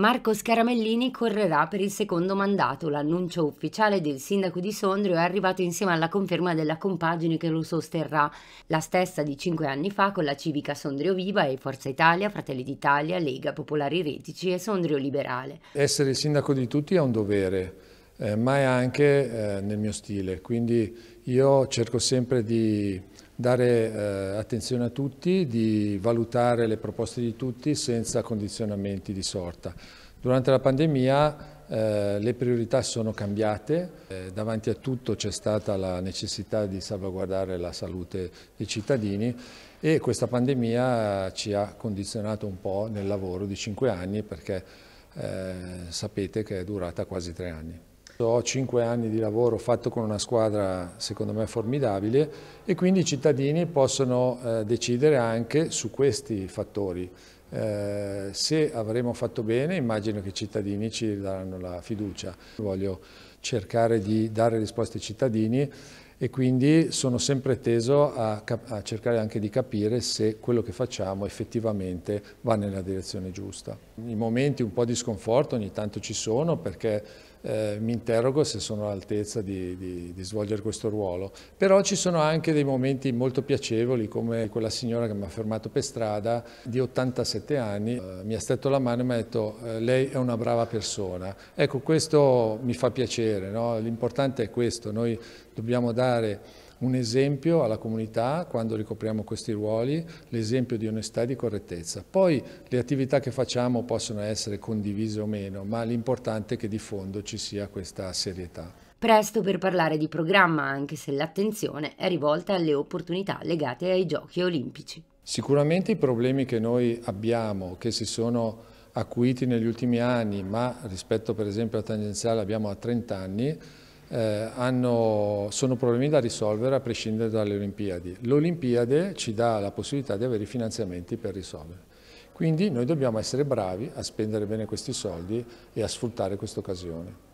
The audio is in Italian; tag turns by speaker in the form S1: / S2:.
S1: Marco Scaramellini correrà per il secondo mandato. L'annuncio ufficiale del sindaco di Sondrio è arrivato insieme alla conferma della compagine che lo sosterrà, la stessa di cinque anni fa con la civica Sondrio Viva e Forza Italia, Fratelli d'Italia, Lega Popolari Retici e Sondrio Liberale.
S2: Essere il sindaco di tutti è un dovere, eh, ma è anche eh, nel mio stile, quindi io cerco sempre di dare eh, attenzione a tutti, di valutare le proposte di tutti senza condizionamenti di sorta. Durante la pandemia eh, le priorità sono cambiate, eh, davanti a tutto c'è stata la necessità di salvaguardare la salute dei cittadini e questa pandemia ci ha condizionato un po' nel lavoro di cinque anni perché eh, sapete che è durata quasi tre anni. Ho cinque anni di lavoro fatto con una squadra secondo me formidabile e quindi i cittadini possono eh, decidere anche su questi fattori. Eh, se avremo fatto bene immagino che i cittadini ci daranno la fiducia. Voglio cercare di dare risposte ai cittadini e quindi sono sempre teso a, a cercare anche di capire se quello che facciamo effettivamente va nella direzione giusta. I momenti un po' di sconforto ogni tanto ci sono perché eh, mi interrogo se sono all'altezza di, di, di, svolgere questo ruolo. Però ci sono anche dei momenti molto piacevoli come quella signora che mi ha fermato per strada di 87 37 anni, eh, mi ha stretto la mano e mi ha detto eh, lei è una brava persona. Ecco, questo mi fa piacere, no? l'importante è questo, noi dobbiamo dare un esempio alla comunità quando ricopriamo questi ruoli, l'esempio di onestà e di correttezza. Poi le attività che facciamo possono essere condivise o meno, ma l'importante è che di fondo ci sia questa serietà.
S1: Presto per parlare di programma, anche se l'attenzione è rivolta alle opportunità legate ai giochi olimpici.
S2: Sicuramente i problemi che noi abbiamo, che si sono acuiti negli ultimi anni, ma rispetto per esempio a tangenziale abbiamo a 30 anni, eh, hanno, sono problemi da risolvere a prescindere dalle Olimpiadi. L'Olimpiade ci dà la possibilità di avere i finanziamenti per risolvere. Quindi noi dobbiamo essere bravi a spendere bene questi soldi e a sfruttare questa occasione.